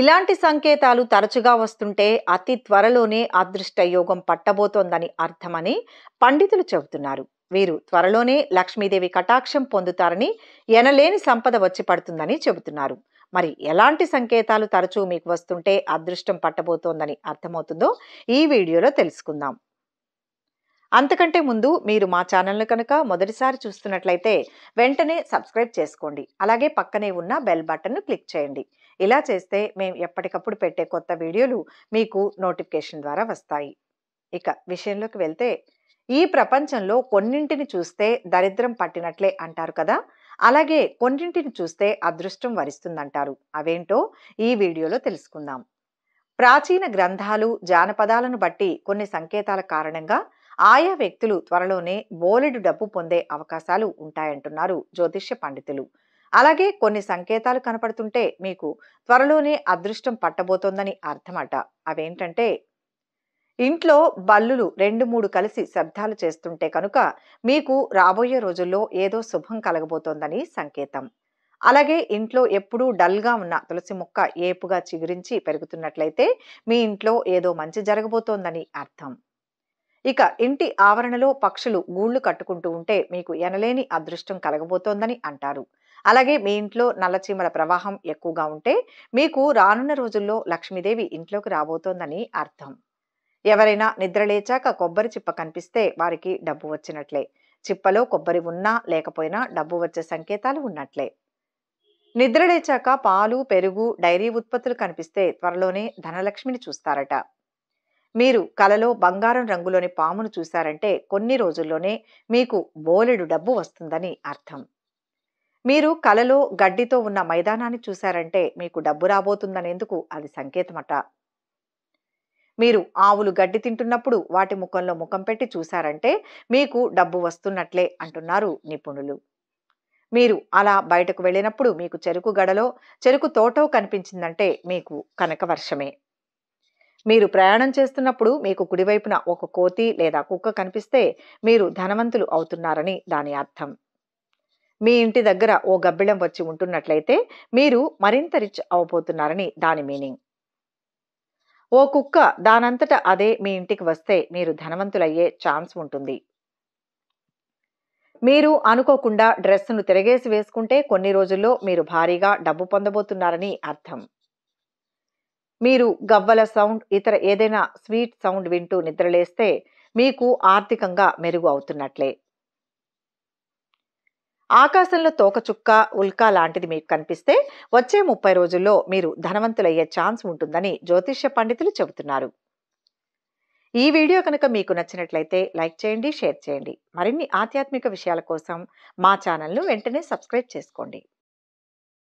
ఇలాంటి సంకేతాలు తరచుగా వస్తుంటే అతి త్వరలోనే అదృష్ట యోగం పట్టబోతోందని అర్థమని పండితులు చెబుతున్నారు వీరు త్వరలోనే లక్ష్మీదేవి కటాక్షం పొందుతారని ఎనలేని సంపద వచ్చి పడుతుందని చెబుతున్నారు మరి ఎలాంటి సంకేతాలు తరచూ మీకు వస్తుంటే అదృష్టం పట్టబోతోందని అర్థమవుతుందో ఈ వీడియోలో తెలుసుకుందాం అంతకంటే ముందు మీరు మా ఛానల్ను కనుక మొదటిసారి చూస్తున్నట్లయితే వెంటనే సబ్స్క్రైబ్ చేసుకోండి అలాగే పక్కనే ఉన్న బెల్ బటన్ను క్లిక్ చేయండి ఇలా చేస్తే మేము ఎప్పటికప్పుడు పెట్టే కొత్త వీడియోలు మీకు నోటిఫికేషన్ ద్వారా వస్తాయి ఇక విషయంలోకి వెళ్తే ఈ ప్రపంచంలో కొన్నింటిని చూస్తే దరిద్రం పట్టినట్లే అంటారు కదా అలాగే కొన్నింటిని చూస్తే అదృష్టం వరిస్తుందంటారు అవేంటో ఈ వీడియోలో తెలుసుకుందాం ప్రాచీన గ్రంథాలు జానపదాలను బట్టి కొన్ని సంకేతాల కారణంగా ఆయా వ్యక్తులు త్వరలోనే బోలెడు డబ్బు పొందే అవకాశాలు ఉంటాయంటున్నారు జ్యోతిష్య పండితులు అలాగే కొన్ని సంకేతాలు కనపడుతుంటే మీకు త్వరలోనే అదృష్టం పట్టబోతోందని అర్థమట అవేంటంటే ఇంట్లో బల్లులు రెండు మూడు కలిసి శబ్దాలు చేస్తుంటే కనుక మీకు రాబోయే రోజుల్లో ఏదో శుభం కలగబోతోందని సంకేతం అలాగే ఇంట్లో ఎప్పుడూ డల్గా ఉన్న తులసి మొక్క ఏపుగా చిగురించి పెరుగుతున్నట్లయితే మీ ఇంట్లో ఏదో మంచి జరగబోతోందని అర్థం ఇక ఇంటి ఆవరణలో పక్షులు గూళ్ళు కట్టుకుంటూ ఉంటే మీకు ఎనలేని అదృష్టం కలగబోతోందని అంటారు అలాగే మీ ఇంట్లో నల్లచీమల ప్రవాహం ఎక్కువగా ఉంటే మీకు రానున్న రోజుల్లో లక్ష్మీదేవి ఇంట్లోకి రాబోతోందని అర్థం ఎవరైనా నిద్ర లేచాక కొబ్బరి చిప్ప కనిపిస్తే వారికి డబ్బు వచ్చినట్లే చిప్పలో కొబ్బరి ఉన్నా లేకపోయినా డబ్బు వచ్చే సంకేతాలు ఉన్నట్లే నిద్ర లేచాక పాలు పెరుగు డైరీ ఉత్పత్తులు కనిపిస్తే త్వరలోనే ధనలక్ష్మిని చూస్తారట మీరు కలలో బంగారం రంగులోని పామును చూశారంటే కొన్ని రోజుల్లోనే మీకు బోలెడు డబ్బు వస్తుందని అర్థం మీరు కలలో గడ్డితో ఉన్న మైదానాన్ని చూశారంటే మీకు డబ్బు రాబోతుందనేందుకు అది సంకేతమట మీరు ఆవులు గడ్డి తింటున్నప్పుడు వాటి ముఖంలో ముఖం పెట్టి చూశారంటే మీకు డబ్బు వస్తున్నట్లే అంటున్నారు నిపుణులు మీరు అలా బయటకు వెళ్ళినప్పుడు మీకు చెరుకు గడలో చెరుకు తోటో కనిపించిందంటే మీకు కనక వర్షమే మీరు ప్రయాణం చేస్తున్నప్పుడు మీకు కుడివైపున ఒక కోతి లేదా కుక్క కనిపిస్తే మీరు ధనవంతులు అవుతున్నారని దాని అర్థం మీ ఇంటి దగ్గర ఓ గబ్బిళం వచ్చి ఉంటున్నట్లయితే మీరు మరింత రిచ్ అవబోతున్నారని దాని మీనింగ్ ఓ కుక్క దానంతట అదే మీ ఇంటికి వస్తే మీరు ధనవంతులయ్యే ఛాన్స్ ఉంటుంది మీరు అనుకోకుండా డ్రెస్సును తిరగేసి వేసుకుంటే కొన్ని రోజుల్లో మీరు భారీగా డబ్బు పొందబోతున్నారని అర్థం మీరు గవ్వల సౌండ్ ఇతర ఏదైనా స్వీట్ సౌండ్ వింటూ నిద్రలేస్తే మీకు ఆర్థికంగా మెరుగు అవుతున్నట్లే ఆకాశంలో తోకచుక్క ఉల్కా లాంటిది మీకు కనిపిస్తే వచ్చే ముప్పై రోజుల్లో మీరు ధనవంతులయ్యే ఛాన్స్ ఉంటుందని జ్యోతిష్య పండితులు చెబుతున్నారు ఈ వీడియో కనుక మీకు నచ్చినట్లయితే లైక్ చేయండి షేర్ చేయండి మరిన్ని ఆధ్యాత్మిక విషయాల కోసం మా ఛానల్ను వెంటనే సబ్స్క్రైబ్ చేసుకోండి